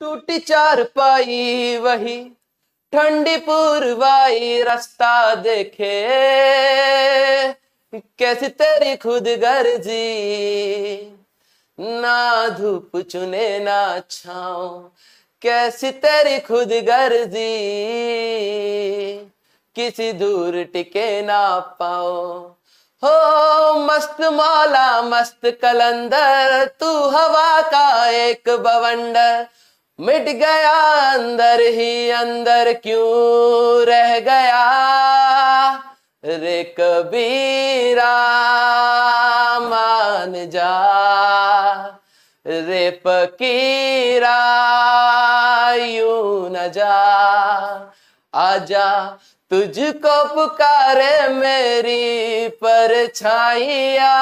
टूटी चार पाई वही ठंडी पूर्वाई रास्ता देखे कैसी तेरी खुद गर्जी ना धूप चुने ना छाओ कैसी तेरी खुद गर्जी किसी दूर टिके ना पाओ हो मस्त माला मस्त कलंदर तू हवा का एक बवंडर मिट गया अंदर ही अंदर क्यों रह गया रे कबीरा मान जा रे फकीरा यू न जा आजा तुझको पुकारे मेरी परछाइया